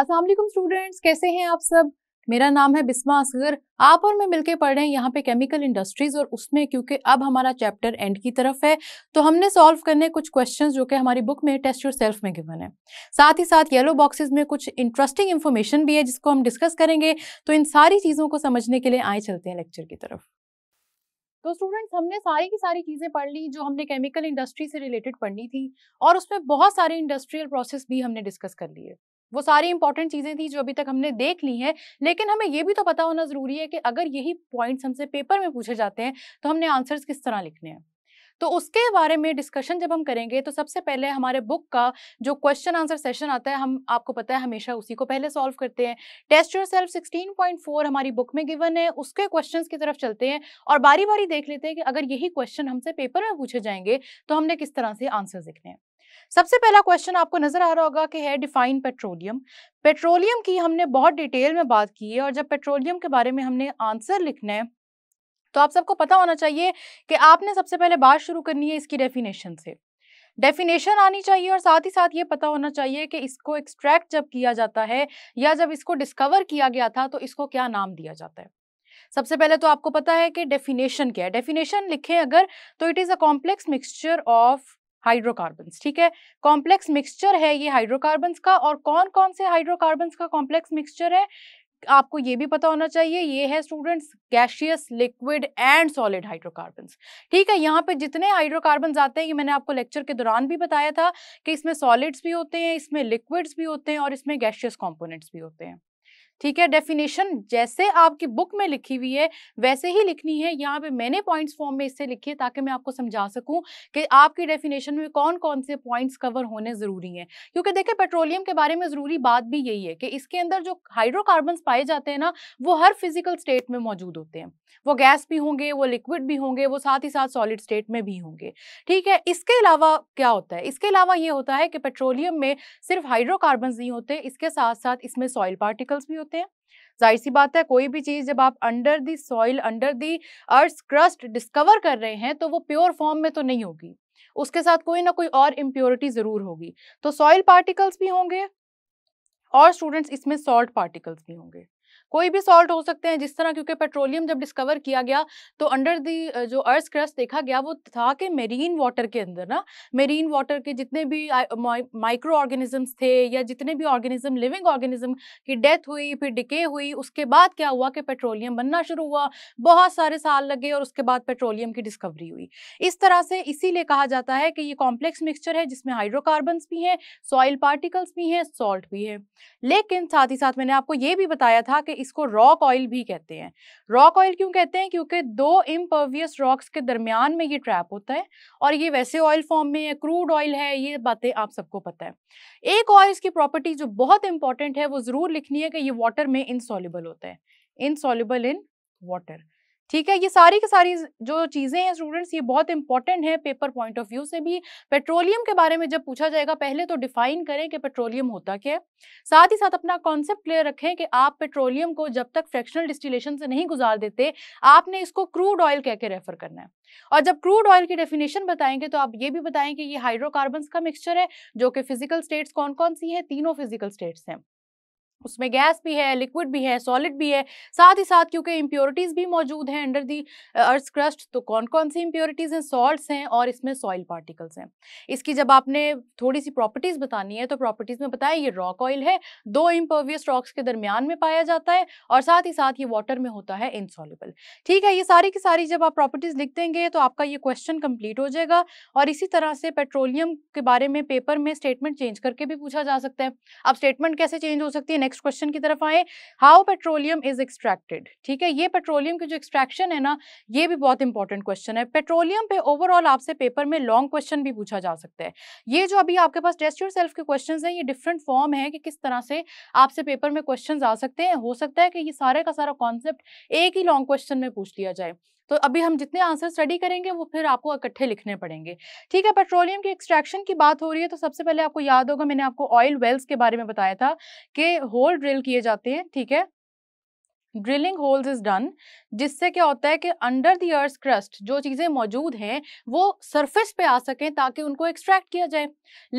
अस्सलाम स्टूडेंट्स कैसे हैं आप सब मेरा नाम है बिस्मा असगर आप और मैं मिलके पढ़ रहे हैं यहाँ पे केमिकल इंडस्ट्रीज और उसमें क्योंकि अब हमारा चैप्टर एंड की तरफ है तो हमने सॉल्व करने कुछ क्वेश्चंस जो कि हमारी बुक में टेस्ट योर सेल्फ में गिवन है साथ ही साथ येलो बॉक्सेस में कुछ इंटरेस्टिंग इन्फॉर्मेशन भी है जिसको हम डिस्कस करेंगे तो इन सारी चीज़ों को समझने के लिए आए चलते हैं लेक्चर की तरफ तो स्टूडेंट्स हमने सारी की सारी चीज़ें पढ़ ली जो हमने केमिकल इंडस्ट्री से रिलेटेड पढ़नी थी और उसमें बहुत सारे इंडस्ट्रियल प्रोसेस भी हमने डिस्कस कर लिए वो सारी इंपॉर्टेंट चीज़ें थी जो अभी तक हमने देख ली हैं लेकिन हमें ये भी तो पता होना ज़रूरी है कि अगर यही पॉइंट्स हमसे पेपर में पूछे जाते हैं तो हमने आंसर्स किस तरह लिखने हैं तो उसके बारे में डिस्कशन जब हम करेंगे तो सबसे पहले हमारे बुक का जो क्वेश्चन आंसर सेशन आता है हम आपको पता है हमेशा उसी को पहले सॉल्व करते हैं टेस्ट योर सेल्फ सिक्सटीन हमारी बुक में गिवन है उसके क्वेश्चन की तरफ चलते हैं और बारी बारी देख लेते हैं कि अगर यही क्वेश्चन हमसे पेपर में पूछे जाएंगे तो हमने किस तरह से आंसर लिखने हैं सबसे पहला क्वेश्चन आपको नजर आ रहा होगा कि है डिफाइन पेट्रोलियम पेट्रोलियम की हमने बहुत डिटेल में बात की है और जब पेट्रोलियम के बारे में हमने आंसर लिखना है तो आप सबको पता होना चाहिए कि आपने सबसे पहले बात शुरू करनी है इसकी डेफिनेशन से डेफिनेशन आनी चाहिए और साथ ही साथ ये पता होना चाहिए कि इसको एक्सट्रैक्ट जब किया जाता है या जब इसको डिस्कवर किया गया था तो इसको क्या नाम दिया जाता है सबसे पहले तो आपको पता है कि डेफिनेशन क्या है डेफिनेशन लिखें अगर तो it is a complex mixture of hydrocarbon ठीक है कॉम्प्लेक्स मिक्सचर है ये हाइड्रोकार्बन का और कौन कौन से हाइड्रोकार्बन का कॉम्प्लेक्स मिक्सचर है आपको ये भी पता होना चाहिए ये है students gaseous liquid and solid hydrocarbon ठीक है यहाँ पे जितने हाइड्रोकार्बन आते हैं ये मैंने आपको लेक्चर के दौरान भी बताया था कि इसमें सॉलिड्स भी होते हैं इसमें लिक्विड्स भी होते हैं और इसमें गैशियस कॉम्पोनेंट्स भी होते हैं ठीक है डेफिनेशन जैसे आपकी बुक में लिखी हुई है वैसे ही लिखनी है यहाँ पे मैंने पॉइंट्स फॉर्म में इससे लिखी है ताकि मैं आपको समझा सकूँ कि आपकी डेफिनेशन में कौन कौन से पॉइंट्स कवर होने ज़रूरी हैं क्योंकि देखिए पेट्रोलियम के बारे में ज़रूरी बात भी यही है कि इसके अंदर जो हाइड्रोकार्बन्स पाए जाते हैं ना वो हर फिजिकल स्टेट में मौजूद होते हैं वो गैस भी होंगे वो लिक्विड भी होंगे वो साथ ही साथ सॉलिड स्टेट में भी होंगे ठीक है इसके अलावा क्या होता है इसके अलावा ये होता है कि पेट्रोलियम में सिर्फ हाइड्रोकार्बन नहीं होते इसके साथ साथ इसमें सॉइल पार्टिकल्स भी होते हैं जाहिर सी बात है कोई भी चीज़ जब आप under the soil under the earth crust discover कर रहे हैं तो वो प्योर फॉर्म में तो नहीं होगी उसके साथ कोई ना कोई और इम्प्योरिटी ज़रूर होगी तो सॉइल पार्टिकल्स भी होंगे और स्टूडेंट्स इसमें सॉल्ट पार्टिकल्स भी होंगे कोई भी सॉल्ट हो सकते हैं जिस तरह क्योंकि पेट्रोलियम जब डिस्कवर किया गया तो अंडर दी जो अर्थ क्रस्ट देखा गया वो था कि मेरीन वाटर के अंदर ना मेरीन वाटर के जितने भी माइक्रो ऑर्गेनिजम्स थे या जितने भी ऑर्गेनिज्म लिविंग ऑर्गेनिज्म की डेथ हुई फिर डिके हुई उसके बाद क्या हुआ कि पेट्रोलियम बनना शुरू हुआ बहुत सारे साल लगे और उसके बाद पेट्रोलियम की डिस्कवरी हुई इस तरह से इसीलिए कहा जाता है कि ये कॉम्प्लेक्स मिक्सचर है जिसमें हाइड्रोकार्बन्स भी हैं सॉइल पार्टिकल्स भी हैं सॉल्ट भी है लेकिन साथ ही साथ मैंने आपको ये भी बताया था कि इसको रॉक ऑयल भी कहते हैं रॉक ऑयल क्यों कहते हैं क्योंकि दो इम्परवियस रॉक्स के दरमियान में ये ट्रैप होता है और ये वैसे ऑयल फॉर्म में है क्रूड ऑयल है ये बातें आप सबको पता है एक और इसकी प्रॉपर्टी जो बहुत इंपॉर्टेंट है वो ज़रूर लिखनी है कि ये वाटर में इनसॉल्यूबल होता है इनसॉल्यूबल इन वाटर ठीक है ये सारी की सारी जो चीज़ें हैं स्टूडेंट्स ये बहुत इंपॉर्टेंट है पेपर पॉइंट ऑफ व्यू से भी पेट्रोलियम के बारे में जब पूछा जाएगा पहले तो डिफाइन करें कि पेट्रोलियम होता क्या है साथ ही साथ अपना कॉन्सेप्ट क्लियर रखें कि आप पेट्रोलियम को जब तक फ्रैक्शनल डिस्टिलेशन से नहीं गुजार देते आपने इसको क्रूड ऑयल कह के रेफर करना है और जब क्रूड ऑयल की डेफिनेशन बताएंगे तो आप ये भी बताएं कि ये हाइड्रोकार्बन का मिक्सचर है जो कि फिजिकल स्टेट्स कौन कौन सी हैं तीनों फिजिकल स्टेट्स हैं उसमें गैस भी है लिक्विड भी है सॉलिड भी है साथ ही साथ क्योंकि इम्प्योरिटीज़ भी मौजूद हैं अंडर दी अर्थ क्रस्ट तो कौन कौन सी इम्प्योरिटीज़ हैं सॉल्ट्स हैं और इसमें सॉइल पार्टिकल्स हैं इसकी जब आपने थोड़ी सी प्रॉपर्टीज़ बतानी है तो प्रॉपर्टीज़ में बताया ये रॉक ऑयल है दो इम्पर्वियस रॉक्स के दरमियान में पाया जाता है और साथ ही साथ ये वाटर में होता है इनसॉलिबल ठीक है ये सारी की सारी जब आप प्रॉपर्टीज़ लिख देंगे तो आपका ये क्वेश्चन कंप्लीट हो जाएगा और इसी तरह से पेट्रोलियम के बारे में पेपर में स्टेटमेंट चेंज करके भी पूछा जा सकता है अब स्टेटमेंट कैसे चेंज हो सकती है नेक्स्ट क्वेश्चन की तरफ आए हाउ पेट्रोलियम इज एक्सट्रैक्टेड ठीक है ये पेट्रोलियम की जो एक्सट्रैक्शन है ना ये भी बहुत इंपॉर्टेंट क्वेश्चन है पेट्रोलियम पे ओवरऑल आपसे पेपर में लॉन्ग क्वेश्चन भी पूछा जा सकता है ये जो अभी आपके पास टेस्ट योर के क्वेश्चन है ये डिफरेंट फॉर्म है कि किस तरह से आपसे पेपर में क्वेश्चन आ सकते हैं हो सकता है कि ये सारे का सारा कॉन्सेप्ट एक ही लॉन्ग क्वेश्चन में पूछ लिया जाए तो अभी हम जितने आंसर स्टडी करेंगे वो फिर आपको इकट्ठे लिखने पड़ेंगे ठीक है पेट्रोलियम के एक्सट्रैक्शन की बात हो रही है तो सबसे पहले आपको याद होगा मैंने आपको ऑयल वेल्स के बारे में बताया था कि होल ड्रिल किए जाते हैं ठीक है ड्रिलिंग होल्स इज डन जिससे क्या होता है कि अंडर दी अर्थ क्रस्ट जो चीज़ें मौजूद हैं वो सरफेस पे आ सकें ताकि उनको एक्सट्रैक्ट किया जाए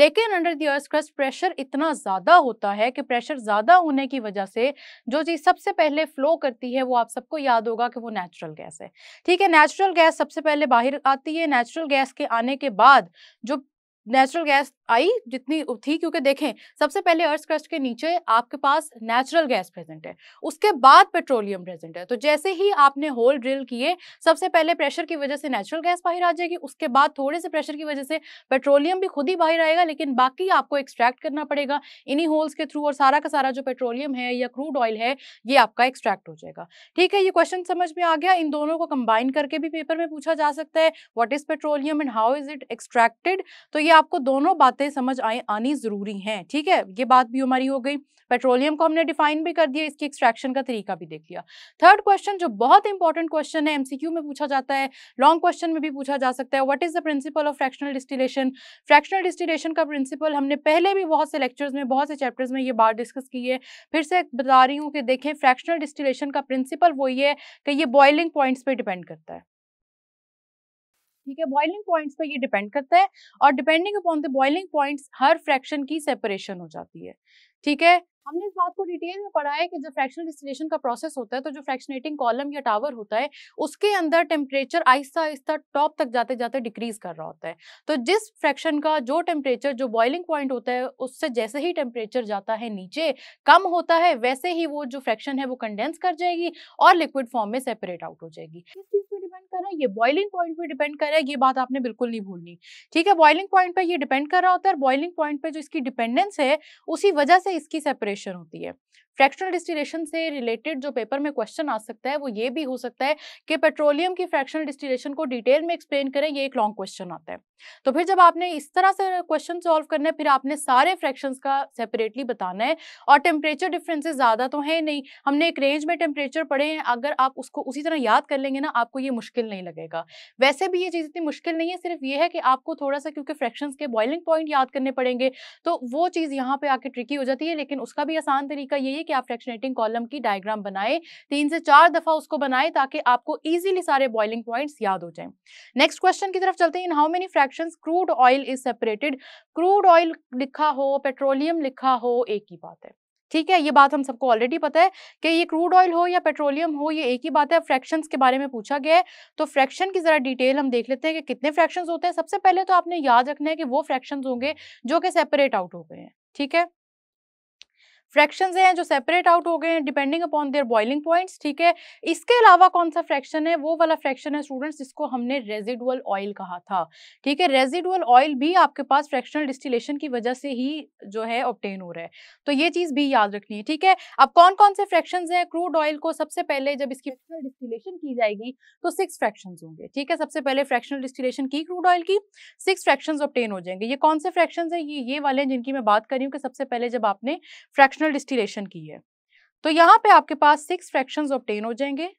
लेकिन under the earth crust pressure इतना ज़्यादा होता है कि प्रेशर ज़्यादा होने की वजह से जो चीज़ सबसे पहले फ्लो करती है वो आप सबको याद होगा कि वो नेचुरल गैस है ठीक है नेचुरल गैस सबसे पहले बाहर आती है नेचुरल गैस के आने के बाद जो नेचुरल गैस आई जितनी थी क्योंकि देखें सबसे पहले अर्थ क्रस्ट के नीचे आपके पास नेचुरल गैस प्रेजेंट है उसके बाद पेट्रोलियम प्रेजेंट है तो जैसे ही आपने होल ड्रिल किए सबसे पहले प्रेशर की वजह से नेचुरल गैस बाहर आ जाएगी उसके बाद थोड़े से प्रेशर की वजह से पेट्रोलियम भी खुद ही बाहर आएगा लेकिन बाकी आपको एक्सट्रैक्ट करना पड़ेगा इन्हीं होल्स के थ्रू और सारा का सारा जो पेट्रोलियम है या क्रूड ऑयल है ये आपका एक्सट्रैक्ट हो जाएगा ठीक है ये क्वेश्चन समझ में आ गया इन दोनों को कंबाइन करके भी पेपर में पूछा जा सकता है what is petroleum and how is it extracted तो ये आपको दोनों बातें समझ आए आनी ज़रूरी हैं ठीक है ये बात भी हमारी हो गई पेट्रोलियम को हमने डिफाइन भी कर दिया इसकी एक्सट्रैक्शन का तरीका भी देख लिया थर्ड क्वेश्चन जो बहुत इंपॉर्टेंट क्वेश्चन है एमसीक्यू में पूछा जाता है लॉन्ग क्वेश्चन में भी पूछा जा सकता है what is the principle of fractional distillation fractional distillation का प्रिंसिपल हमने पहले भी बहुत से लेक्चर्स में बहुत से चैप्टर्स में ये बात डिस्कस की है फिर से बता रही हूँ कि देखें फ्रैक्शनल डिस्टिलेशन का प्रिंसिपल वही है कि ये बॉइलिंग पॉइंट्स पर डिपेंड करता है ठीक है बॉइलिंग पॉइंट्स पर ये डिपेंड करता है और depending upon the boiling points हर फ्रैक्शन की सेपरेशन हो जाती है ठीक है हमने इस बात को डिटेल में पढ़ा है कि जब फ्रैक्शनल डिस्टिलेशन का प्रोसेस होता है तो जो फ्रैक्शनेटिंग कॉलम या टावर होता है उसके अंदर टेम्परेचर आहिस्ता आहिस्ता टॉप तक जाते जाते डिक्रीज कर रहा होता है तो जिस फ्रैक्शन का जो टेम्परेचर जो बॉइलिंग पॉइंट होता है उससे जैसे ही टेम्परेचर जाता है नीचे कम होता है वैसे ही वो जो फ्रैक्शन है वो कंडेंस कर जाएगी और लिक्विड फॉर्म में सेपरेट आउट हो जाएगी डिपेंड कर रहा है ये बॉइलिंग पॉइंट पे डिपेंड कर रहा है ये बात आपने बिल्कुल नहीं भूलनी ठीक है बॉइलिंग पॉइंट पे ये डिपेंड कर रहा होता है और बॉइलिंग पॉइंट पे जो इसकी डिपेंडेंस है उसी वजह से इसकी सेपरेशन होती है फ्रैक्शनल डिस्टिलेशन से रिलेटेड जो पेपर में क्वेश्चन आ सकता है वो ये भी हो सकता है कि पेट्रोलियम की फ्रैक्शनल डिस्टिलेशन को डिटेल में एक्सप्लेन करें ये एक लॉन्ग क्वेश्चन आता है तो फिर जब आपने इस तरह से क्वेश्चन सॉल्व करना है फिर आपने सारे फ्रैक्शन का सेपरेटली बताना है और टेम्परेचर डिफरेंसेस ज़्यादा तो है नहीं हमने एक रेंज में टेम्परेचर पढ़े हैं अगर आप उसको उसी तरह याद कर लेंगे ना आपको ये मुश्किल नहीं लगेगा वैसे भी ये चीज़ इतनी मुश्किल नहीं है सिर्फ ये है कि आपको थोड़ा सा क्योंकि फ्रैक्शन के बॉइलिंग पॉइंट याद करने पड़ेंगे तो वो चीज़ यहाँ पर आके ट्रिकी हो जाती है लेकिन उसका भी आसान तरीका यही है कि आप फ्रैक्शनेटिंग कॉलम की डायग्राम बनाए तीन से चार दफा उसको बनाए ताकि आपको ईजिली सारे बॉइलिंग पॉइंट याद हो जाए नेक्स्ट क्वेश्चन की तरफ चलते हैं in how many fraction crude oil is separated crude oil लिखा हो पेट्रोलियम लिखा हो एक ही बात है ठीक है ये बात हम सबको ऑलरेडी पता है कि ये क्रूड ऑयल हो या पेट्रोलियम हो ये एक ही बात है फ्रैक्शन के बारे में पूछा गया है तो फ्रैक्शन की ज़रा डिटेल हम देख लेते हैं कि कितने फ्रैक्शन होते हैं सबसे पहले तो आपने याद रखना है कि वो फ्रैक्शन होंगे जो कि सेपरेट आउट हो गए हैं ठीक है फ्रैक्शन हैं जो सेपरेट आउट हो गए हैं depending upon their boiling points ठीक है इसके अलावा कौन सा फ्रैक्शन है वो वाला फ्रैक्शन है स्टूडेंट्स जिसको हमने रेजिडुअल ऑयल कहा था ठीक है रेजिडुअल ऑयल भी आपके पास फ्रैक्शनल डिस्टिलेशन की वजह से ही जो है ऑप्टेन हो रहा है तो ये चीज़ भी याद रखनी है ठीक है अब कौन कौन से फ्रैक्शन हैं क्रूड ऑयल को सबसे पहले जब इसकी फ्रैक्शनल डिस्टिलेशन की जाएगी तो सिक्स फ्रैक्शन होंगे ठीक है सबसे पहले फ्रैक्शनल डिस्टिलेशन की क्रूड ऑयल की सिक्स फ्रैक्शन ऑप्टेन हो जाएंगे ये कौन से फ्रैक्शन है ये ये वाले हैं जिनकी मैं बात कर रही हूँ कि सबसे पहले जब आपने फ्रैक्शन फ्रैक्शनल डिस्टिलेशन की है तो यहाँ पे आपके पास सिक्स फ्रैक्शंस ऑप्टेन हो जाएंगे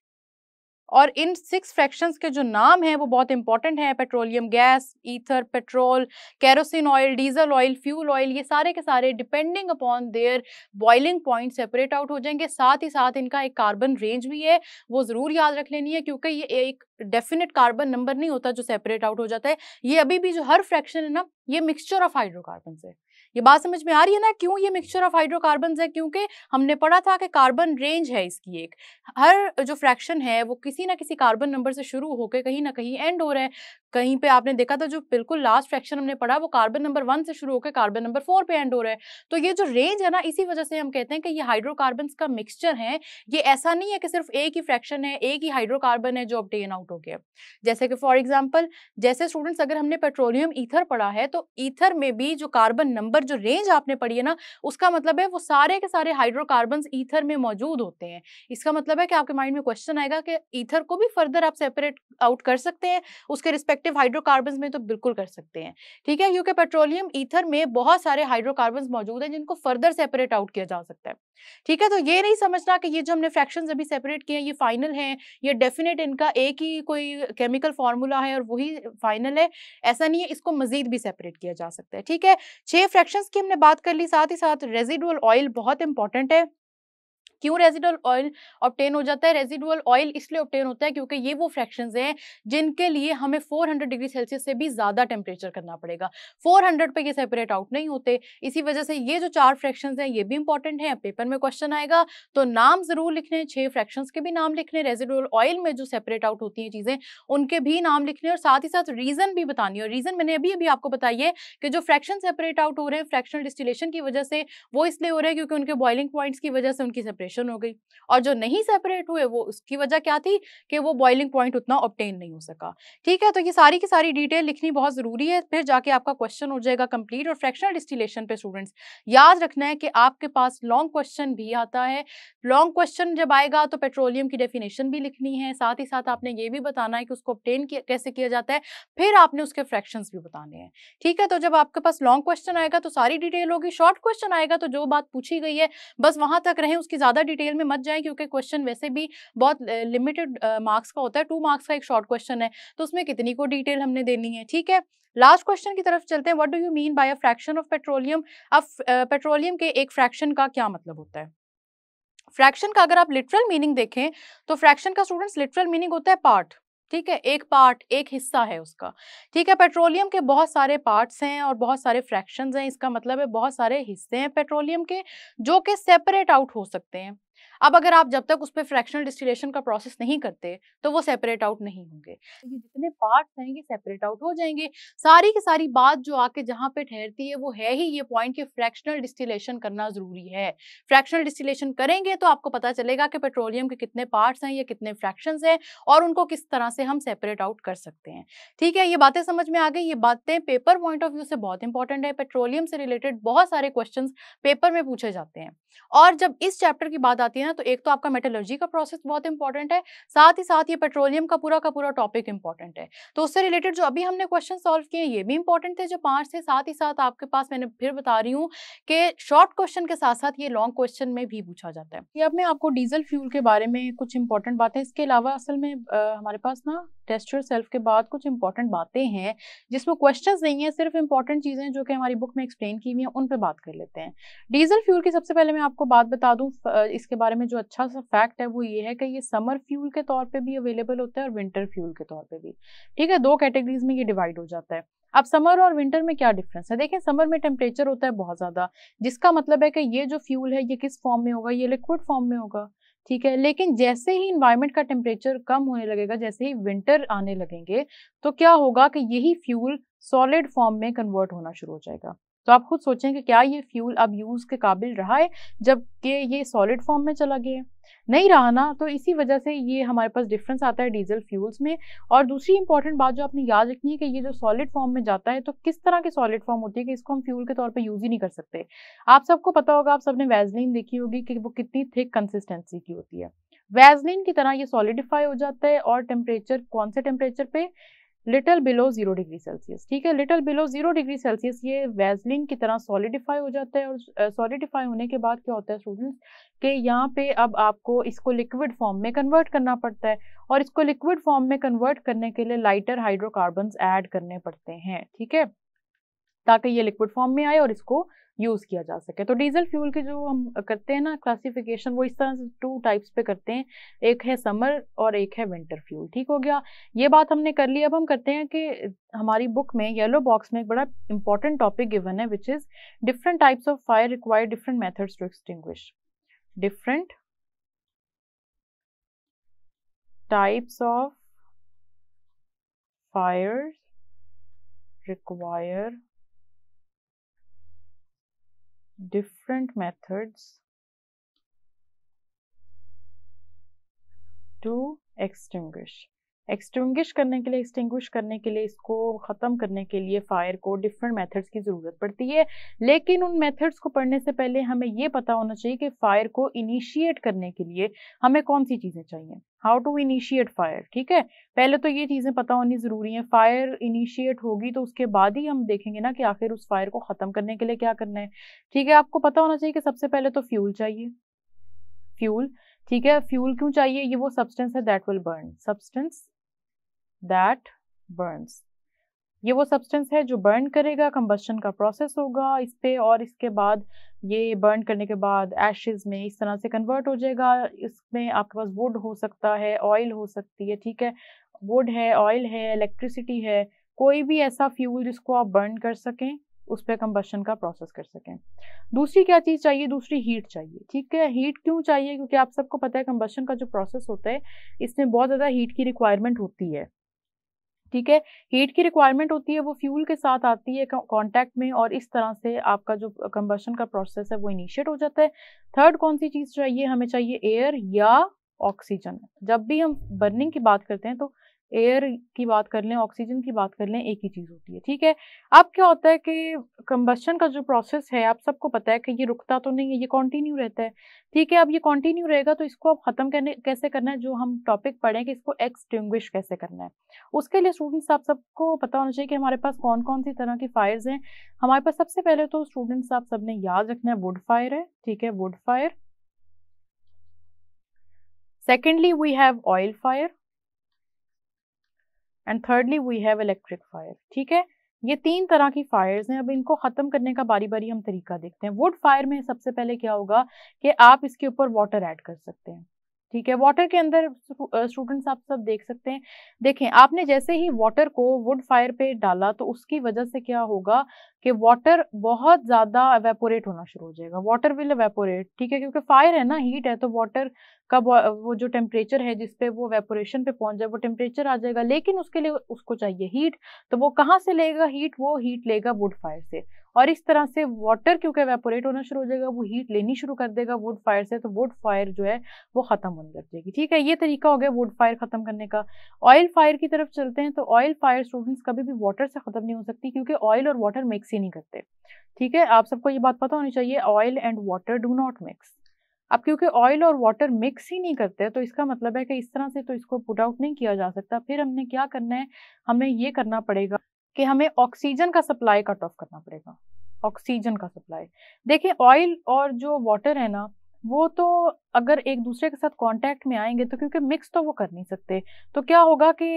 और इन सिक्स फ्रैक्शंस के जो नाम हैं वो बहुत इंपॉर्टेंट हैं petroleum gas ether petrol kerosene oil diesel oil fuel oil ये सारे के सारे depending upon their boiling point separate out हो जाएंगे साथ ही साथ इनका एक कार्बन रेंज भी है वो ज़रूर याद रख लेनी है क्योंकि ये एक डेफिनेट कार्बन नंबर नहीं होता जो सेपरेट आउट हो जाता है ये अभी भी जो हर फ्रैक्शन है ना ये मिक्सचर ऑफ हाइड्रोकार्बन है ये बात समझ में आ रही है ना क्यों ये मिक्सचर ऑफ हाइड्रोकार्बन है क्योंकि हमने पढ़ा था कि कार्बन रेंज है इसकी एक हर जो फ्रैक्शन है वो किसी ना किसी कार्बन नंबर से शुरू होकर कहीं ना कहीं एंड हो रहे हैं कहीं पे आपने देखा था जो बिल्कुल लास्ट फ्रैक्शन हमने पढ़ा वो कार्बन नंबर वन से शुरू होकर कार्बन नंबर फोर पे एंड हो रहा है तो ये जो रेंज है ना इसी वजह से हम कहते हैं कि ये हाइड्रोकार्बन का मिक्सचर है ये ऐसा नहीं है कि सिर्फ एक ही फ्रैक्शन है एक ही हाइड्रोकार्बन है जो टेन आउट हो गया जैसे कि फॉर एग्जाम्पल जैसे स्टूडेंट्स अगर हमने पेट्रोलियम ईथर पढ़ा है तो ईथर में भी जो कार्बन नंबर जो रेंज आपने पढ़ी है ना उसका मतलब है वो सारे के सारे हाइड्रोकार्बन ईथर में मौजूद होते हैं इसका मतलब है कि आपके माइंड में क्वेश्चन आएगा कि ईथर को भी फर्दर आप सेपरेट आउट कर सकते हैं उसके रिस्पेक्टिव हाइड्रोकार्बन में तो बिल्कुल कर सकते हैं ठीक है क्योंकि पेट्रोलियम ईथर में बहुत सारे हाइड्रोकार्बन मौजूद हैं जिनको फर्दर सेपरेट आउट किया जा सकता है ठीक है तो ये नहीं समझना कि ये जो हमने फ्रैक्शन अभी सेपरेट किए हैं ये फाइनल है ये डेफिनेट इनका एक ही कोई केमिकल फॉर्मूला है और वही फाइनल है ऐसा नहीं है इसको मजीद भी सेपरेट किया जा सकता है ठीक है छह फ्रैक्शन प्रोटेक्शन की हमने बात कर ली साथ ही साथ रेजिडुअल ऑयल बहुत इंपॉर्टेंट है क्यों रेजिडुअल ऑयल ऑप्टेन हो जाता है रेजिडुअल ऑयल इसलिए ऑप्टेन होता है क्योंकि ये वो फ्रैक्शंस हैं जिनके लिए हमें 400 डिग्री सेल्सियस से भी ज़्यादा टेम्परेचर करना पड़ेगा 400 पे ये सेपरेट आउट नहीं होते इसी वजह से ये जो चार फ्रैक्शंस हैं ये भी इंपॉर्टेंट हैं पेपर में क्वेश्चन आएगा तो नाम ज़रूर लिखने छः फ्रैक्शन के भी नाम लिखने रेजिडुअल ऑयल में जो सेपरेट आउट होती हैं चीज़ें उनके भी नाम लिखने और साथ ही साथ रीज़न भी बतानी और रीज़न मैंने अभी अभी आपको बताई है कि जो फ्रैक्शन सेपरेट आउट हो रहे हैं फ्रैक्शन डिस्टिलेशन की वजह से वो इसलिए हो रहे हैं क्योंकि उनके बॉइलिंग पॉइंट्स की वजह से उनकी सेपरेट सेपरेशन हो गई और जो नहीं सेपरेट हुए वो उसकी वजह क्या थी कि वो बॉइलिंग पॉइंट उतना ऑप्टेन नहीं हो सका ठीक है तो ये सारी की सारी डिटेल लिखनी बहुत ज़रूरी है फिर जाके आपका क्वेश्चन हो जाएगा कंप्लीट और फ्रैक्शनल डिस्टिलेशन पे स्टूडेंट्स याद रखना है कि आपके पास लॉन्ग क्वेश्चन भी आता है लॉन्ग क्वेश्चन जब आएगा तो पेट्रोलियम की डेफिनेशन भी लिखनी है साथ ही साथ आपने ये भी बताना है कि उसको ऑप्टेन कैसे किया जाता है फिर आपने उसके फ्रैक्शन भी बताने हैं ठीक है तो जब आपके पास लॉन्ग क्वेश्चन आएगा तो सारी डिटेल होगी शॉर्ट क्वेश्चन आएगा तो जो बात पूछी गई है बस वहाँ तक रहें उसकी ज़्यादा ज़्यादा डिटेल में मत जाएं क्योंकि क्वेश्चन वैसे भी बहुत लिमिटेड मार्क्स का होता है टू मार्क्स का एक शॉर्ट क्वेश्चन है तो उसमें कितनी को डिटेल हमने देनी है ठीक है लास्ट क्वेश्चन की तरफ चलते हैं what do you mean by a fraction of petroleum अब पेट्रोलियम के एक फ्रैक्शन का क्या मतलब होता है फ्रैक्शन का अगर आप लिटरल मीनिंग देखें तो फ्रैक्शन का स्टूडेंट्स लिटरल मीनिंग होता है पार्ट ठीक है एक पार्ट एक हिस्सा है उसका ठीक है पेट्रोलियम के बहुत सारे पार्ट्स हैं और बहुत सारे फ्रैक्शंस हैं इसका मतलब है बहुत सारे हिस्से हैं पेट्रोलियम के जो कि सेपरेट आउट हो सकते हैं अब अगर आप जब तक उस पर फ्रैक्शनल डिस्टिलेशन का प्रोसेस नहीं करते तो वो सेपरेट आउट नहीं होंगे तो ये जितने पार्ट्स हैं ये सेपरेट आउट हो जाएंगे सारी की सारी बात जो आके जहाँ पे ठहरती है वो है ही ये पॉइंट कि फ्रैक्शनल डिस्टिलेशन करना ज़रूरी है फ्रैक्शनल डिस्टिलेशन करेंगे तो आपको पता चलेगा कि पेट्रोलियम के कितने पार्ट्स हैं या कितने फ्रैक्शन हैं और उनको किस तरह से हम सेपरेट आउट कर सकते हैं ठीक है ये बातें समझ में आ गई ये बातें पेपर पॉइंट ऑफ व्यू से बहुत इंपॉर्टेंट है पेट्रोलियम से रिलेटेड बहुत सारे क्वेश्चन पेपर में पूछे जाते हैं और जब इस चैप्टर की बात जाती है ना तो एक तो आपका मेटोलॉजी का प्रोसेस बहुत इंपॉर्टेंट है साथ ही साथ ये पेट्रोलियम का पूरा का पूरा टॉपिक इंपॉर्टेंट है तो उससे रिलेटेड जो अभी हमने क्वेश्चन सॉल्व किए ये भी इंपॉर्टेंट थे जो पांच थे साथ ही साथ आपके पास मैंने फिर बता रही हूँ कि शॉर्ट क्वेश्चन के साथ साथ ये लॉन्ग क्वेश्चन में भी पूछा जाता है अब मैं आपको डीजल फ्यूल के बारे में कुछ इंपॉर्टेंट बातें इसके अलावा असल में हमारे पास ना टेस्ट योर सेल्फ के बाद कुछ इंपॉर्टेंट बातें हैं जिसमें क्वेश्चन नहीं है सिर्फ इंपॉर्टेंट चीज़ें जो कि हमारी बुक में एक्सप्लेन की हुई हैं उन पर बात कर लेते हैं डीजल फ्यूल की सबसे पहले मैं आपको बात बता दूँ इसके बारे में जो अच्छा सा फैक्ट है वो ये है कि ये समर फ्यूल के तौर पे भी अवेलेबल होता है और विंटर फ्यूल के तौर पे भी ठीक है दो कैटेगरीज में ये डिवाइड हो जाता है अब समर और विंटर में क्या डिफरेंस है देखिए समर में टेम्परेचर होता है बहुत ज़्यादा जिसका मतलब है कि ये जो फ्यूल है ये किस फॉर्म में होगा ये लिक्विड फॉर्म में होगा ठीक है लेकिन जैसे ही इन्वायरमेंट का टेम्परेचर कम होने लगेगा जैसे ही विंटर आने लगेंगे तो क्या होगा कि यही फ्यूल सॉलिड फॉर्म में कन्वर्ट होना शुरू हो जाएगा तो आप खुद सोचें कि क्या ये फ्यूल अब यूज़ के काबिल रहा है जबकि ये सॉलिड फॉर्म में चला गया नहीं रहा ना तो इसी वजह से ये हमारे पास डिफरेंस आता है डीजल फ्यूल्स में और दूसरी इंपॉर्टेंट बात जो आपने याद रखनी है कि ये जो सॉलिड फॉर्म में जाता है तो किस तरह की सॉलिड फॉर्म होती है कि इसको हम फ्यूल के तौर पे यूज़ ही नहीं कर सकते आप सबको पता होगा आप सबने वैजलिन देखी होगी कि वो कितनी थिक कंसिस्टेंसी की होती है वैजलिन की तरह ये सॉलिडिफाई हो जाता है और टेम्परेचर कौन से टेम्परेचर पे little below zero degree Celsius ठीक है little below zero degree Celsius ये वेजलिन की तरह सॉलिडिफाई हो जाता है और सॉलिडिफाई होने के बाद क्या होता है स्टूडेंट्स कि यहाँ पे अब आपको इसको लिक्विड फॉर्म में कन्वर्ट करना पड़ता है और इसको लिक्विड फॉर्म में कन्वर्ट करने के लिए लाइटर हाइड्रोकार्बन एड करने पड़ते हैं ठीक है ताकि ये लिक्विड फॉर्म में आए और इसको यूज़ किया जा सके तो डीजल फ्यूल के जो हम करते हैं ना क्लासिफिकेशन वो इस तरह से टू टाइप्स पे करते हैं एक है समर और एक है विंटर फ्यूल ठीक हो गया ये बात हमने कर ली अब हम करते हैं कि हमारी बुक में येलो बॉक्स में एक बड़ा इंपॉर्टेंट टॉपिक गिवन है which is different types of fire require different methods to extinguish different types of fire require different methods to extinguish extinguish करने के लिए एक्सटिंग्विश करने के लिए इसको ख़त्म करने के लिए फायर को डिफरेंट मेथड्स की ज़रूरत पड़ती है लेकिन उन मेथड्स को पढ़ने से पहले हमें ये पता होना चाहिए कि फायर को इनिशिएट करने के लिए हमें कौन सी चीज़ें चाहिए हाउ टू इनिशिएट फायर ठीक है पहले तो ये चीज़ें पता होनी ज़रूरी है फायर इनिशिएट होगी तो उसके बाद ही हम देखेंगे ना कि आखिर उस फायर को ख़त्म करने के लिए क्या करना है ठीक है आपको पता होना चाहिए कि सबसे पहले तो फ्यूल चाहिए फ्यूल ठीक है फ्यूल क्यों चाहिए ये वो सब्सटेंस है that will burn substance that burns ये वो सब्सटेंस है जो बर्न करेगा कम्बस्टन का प्रोसेस होगा इस पर और इसके बाद ये बर्न करने के बाद एशेज में इस तरह से कन्वर्ट हो जाएगा इसमें आपके पास वुड हो सकता है ऑयल हो सकती है ठीक है वुड है ऑयल है इलेक्ट्रिसिटी है कोई भी ऐसा फ्यूल जिसको आप बर्न कर सकें उस पर कम्बस्टन का प्रोसेस कर सकें दूसरी क्या चीज़ चाहिए दूसरी हीट चाहिए ठीक है हीट क्यों चाहिए क्योंकि आप सबको पता है कम्बस्टन का जो प्रोसेस होता है इसमें बहुत ज़्यादा हीट की रिक्वायरमेंट होती है ठीक है हीट की रिक्वायरमेंट होती है वो फ्यूल के साथ आती है कांटेक्ट में और इस तरह से आपका जो कंबर्शन का प्रोसेस है वो इनिशिएट हो जाता है थर्ड कौन सी चीज़ चाहिए हमें चाहिए एयर या ऑक्सीजन जब भी हम बर्निंग की बात करते हैं तो एयर की बात कर लें ऑक्सीजन की बात कर लें एक ही चीज़ होती है ठीक है अब क्या होता है कि कंबस्शन का जो प्रोसेस है आप सबको पता है कि ये रुकता तो नहीं है ये कंटिन्यू रहता है ठीक है अब ये कंटिन्यू रहेगा तो इसको आप ख़त्म करने कैसे करना है जो हम टॉपिक पढ़ें कि इसको एक्सटिंग्विश कैसे करना है उसके लिए स्टूडेंट्स आप सबको पता होना चाहिए कि हमारे पास कौन कौन सी तरह की फायर्स हैं हमारे पास सबसे पहले तो स्टूडेंट्स आप सबने याद रखना है वुड फायर है ठीक है wood fire secondly we have oil fire and thirdly we have electric fire ठीक है ये तीन तरह की फायर्स हैं अब इनको ख़त्म करने का बारी बारी हम तरीका देखते हैं वुड फायर में सबसे पहले क्या होगा कि आप इसके ऊपर वाटर ऐड कर सकते हैं ठीक है वाटर के अंदर स्टूडेंट्स आप सब देख सकते हैं देखें आपने जैसे ही वाटर को वुड फायर पे डाला तो उसकी वजह से क्या होगा कि वाटर बहुत ज़्यादा अवेपोरेट होना शुरू हो जाएगा वाटर विल अवेपोरेट ठीक है क्योंकि फायर है ना हीट है तो वाटर का वो जो टेम्परेचर है जिसपे वो वेपोरेशन पे पहुंच जाए वो टेम्परेचर आ जाएगा लेकिन उसके लिए उसको चाहिए हीट तो वो कहाँ से लेगा हीट वो हीट लेगा वुड फायर से और इस तरह से वाटर क्योंकि वेपोरेट होना शुरू हो जाएगा वो हीट लेनी शुरू कर देगा वुड फायर से तो वुड फायर जो है वो ख़त्म होने लग जाएगी ठीक है ये तरीका हो गया वुड फायर ख़त्म करने का ऑयल फायर की तरफ चलते हैं तो ऑयल फायर स्टूडेंट्स कभी भी वाटर से ख़त्म नहीं हो सकती क्योंकि ऑयल और वाटर मिक्स ही नहीं करते ठीक है आप सबको ये बात पता होनी चाहिए oil and water do not mix अब क्योंकि ऑयल और वाटर मिक्स ही नहीं करते तो इसका मतलब है कि इस तरह से तो इसको पुट आउट नहीं किया जा सकता फिर हमने क्या करना है हमें ये करना पड़ेगा कि हमें ऑक्सीजन का सप्लाई कट ऑफ करना पड़ेगा ऑक्सीजन का सप्लाई देखिए ऑयल और जो वाटर है ना वो तो अगर एक दूसरे के साथ कांटेक्ट में आएंगे तो क्योंकि मिक्स तो वो कर नहीं सकते तो क्या होगा कि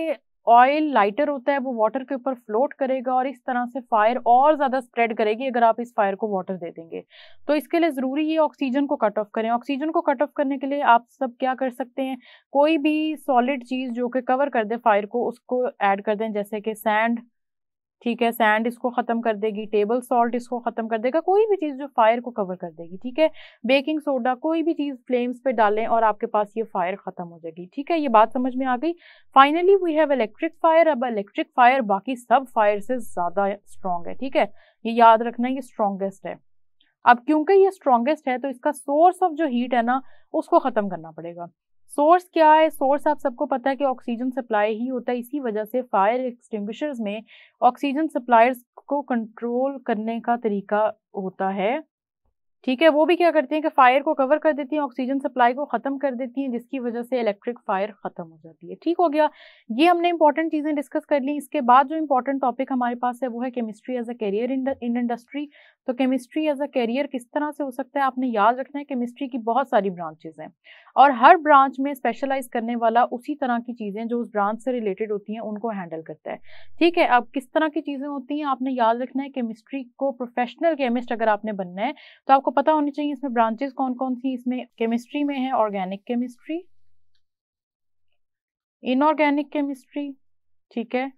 ऑयल लाइटर होता है वो वाटर के ऊपर फ्लोट करेगा और इस तरह से फायर और ज़्यादा स्प्रेड करेगी अगर आप इस फायर को वाटर दे देंगे तो इसके लिए ज़रूरी है ऑक्सीजन को कट ऑफ करें ऑक्सीजन को कट ऑफ करने के लिए आप सब क्या कर सकते हैं कोई भी सॉलिड चीज़ जो कि कवर कर दे फायर को उसको ऐड कर दें जैसे कि सैंड ठीक है सैंड इसको ख़त्म कर देगी टेबल सॉल्ट इसको ख़त्म कर देगा कोई भी चीज़ जो फायर को कवर कर देगी ठीक है बेकिंग सोडा कोई भी चीज़ फ्लेम्स पे डालें और आपके पास ये फायर ख़त्म हो जाएगी ठीक है ये बात समझ में आ गई finally we have electric fire अब इलेक्ट्रिक फायर बाकी सब फायर से ज़्यादा स्ट्रॉन्ग है ठीक है ये याद रखना ये स्ट्रॉन्गेस्ट है अब क्योंकि ये स्ट्रॉन्गेस्ट है तो इसका सोर्स ऑफ जो हीट है ना उसको ख़त्म करना पड़ेगा सोर्स क्या है सोर्स आप सबको पता है कि ऑक्सीजन सप्लाई ही होता है इसी वजह से फायर एक्सटिंग्विशर्स में ऑक्सीजन सप्लायर्स को कंट्रोल करने का तरीका होता है ठीक है वो भी क्या करती हैं कि फायर को कवर कर देती हैं ऑक्सीजन सप्लाई को ख़त्म कर देती हैं जिसकी वजह से इलेक्ट्रिक फायर ख़त्म हो जाती है ठीक हो गया ये हमने इंपॉर्टेंट चीज़ें डिस्कस कर ली इसके बाद जो इंपॉर्टेंट टॉपिक हमारे पास है वो है chemistry as a career in industry तो केमिस्ट्री एज अ कैरियर किस तरह से हो सकता है आपने याद रखना है केमिस्ट्री की बहुत सारी ब्रांचेज हैं और हर ब्रांच में स्पेशलाइज करने वाला उसी तरह की चीज़ें जो उस ब्रांच से रिलेटेड होती हैं उनको हैंडल करता है ठीक है अब किस तरह की चीज़ें होती हैं आपने याद रखना है केमिस्ट्री को प्रोफेशनल केमिस्ट अगर आपने बनना है तो आपको पता होनी चाहिए इसमें ब्रांचेज कौन कौन सी इसमें केमिस्ट्री में है ऑर्गेनिक केमिस्ट्री इनऑर्गेनिक केमिस्ट्री ठीक है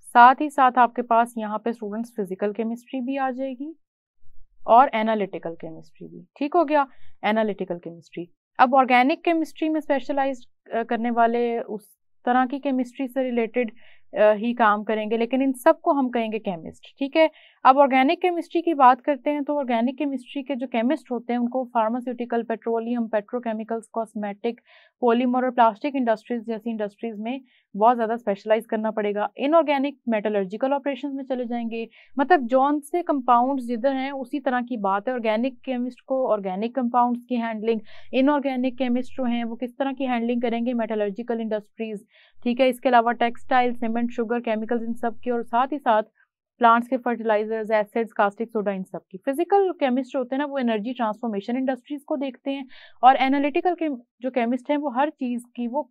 साथ ही साथ आपके पास यहाँ पे स्टूडेंट्स फिजिकल केमिस्ट्री भी आ जाएगी और एनालिटिकल केमिस्ट्री भी ठीक हो गया एनालिटिकल केमिस्ट्री अब ऑर्गेनिक केमिस्ट्री में स्पेशलाइज करने वाले उस तरह की केमिस्ट्री से रिलेटेड ही काम करेंगे लेकिन इन सबको हम कहेंगे केमिस्ट ठीक है अब ऑर्गेनिक केमिस्ट्री की बात करते हैं तो ऑर्गेनिक केमिस्ट्री के जो केमिस्ट होते हैं उनको pharmaceutical petroleum petrochemicals cosmetic polymer और प्लास्टिक इंडस्ट्रीज जैसी इंडस्ट्रीज में बहुत ज़्यादा स्पेशलाइज करना पड़ेगा इनऑर्गेनिक मेटलर्जिकल ऑपरेशन में चले जाएंगे मतलब जौन से कंपाउंड जिधर हैं उसी तरह की बात है ऑर्गेनिक केमिस्ट को ऑर्गेनिक कंपाउंड्स की हैंडलिंग इनऑर्गेनिक केमिस्ट जो हैं वो किस तरह की हैंडलिंग करेंगे मेटलर्जिकल इंडस्ट्रीज ठीक है इसके अलावा टेक्सटाइल सीमेंट शुगर केमिकल्स इन सब की और साथ ही साथ प्लांट्स के फर्टिलाइजर्स एसिड्स कास्टिक सोडा इन सब की फिजिकल केमिस्ट होते हैं ना वो एनर्जी ट्रांसफॉर्मेशन इंडस्ट्रीज को देखते हैं और एनालिटिकल के जो केमिस्ट हैं वो हर चीज़ की वो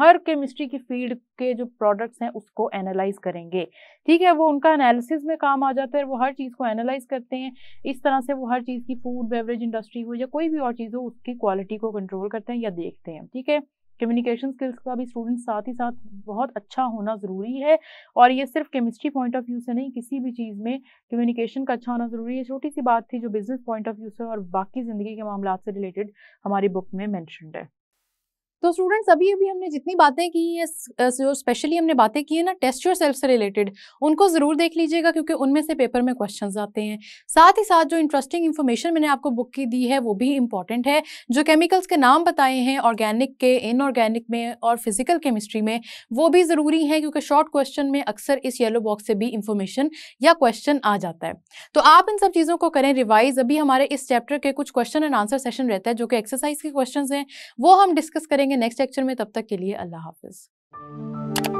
हर केमिस्ट्री की फील्ड के जो प्रोडक्ट्स हैं उसको एनालाइज करेंगे ठीक है वो उनका एनालिसिस में काम आ जाता है वो हर चीज़ को एनालाइज करते हैं इस तरह से वो हर चीज़ की फूड बेवरेज इंडस्ट्री हो या कोई भी और चीज़ हो उसकी क्वालिटी को कंट्रोल करते हैं या देखते हैं ठीक है कम्युनिकेशन स्किल्स का भी स्टूडेंट साथ ही साथ बहुत अच्छा होना ज़रूरी है और ये सिर्फ केमिस्ट्री पॉइंट ऑफ व्यू से नहीं किसी भी चीज़ में कम्युनिकेशन का अच्छा होना ज़रूरी है छोटी सी बात थी जो बिजनेस पॉइंट ऑफ व्यू से और बाकी ज़िंदगी के मामला से रिलेटेड हमारी बुक में मैंशनड है तो स्टूडेंट्स अभी अभी हमने जितनी बातें की हैं जो स्पेशली हमने बातें की है ना टेस्ट योर सेल्फ से रिलेटेड उनको ज़रूर देख लीजिएगा क्योंकि उनमें से पेपर में क्वेश्चंस आते हैं साथ ही साथ जो इंटरेस्टिंग इन्फॉर्मेशन मैंने आपको बुक की दी है वो भी इंपॉर्टेंट है जो केमिकल्स के नाम बताए हैं ऑर्गेनिक के इनऑर्गेनिक में और फिजिकल केमिस्ट्री में वो भी ज़रूरी है क्योंकि शॉर्ट क्वेश्चन में अक्सर इस येलो बॉक्स से भी इंफॉर्मेशन या क्वेश्चन आ जाता है तो आप इन सब चीज़ों को करें रिवाइज अभी हमारे इस चैप्टर के कुछ क्वेश्चन एंड आंसर सेशन रहता है जो कि एक्सरसाइज के क्वेश्चन हैं वो हम डिस्कस करेंगे मिलेंगे नेक्स्ट लेक्चर में तब तक के लिए अल्लाह हाफिज़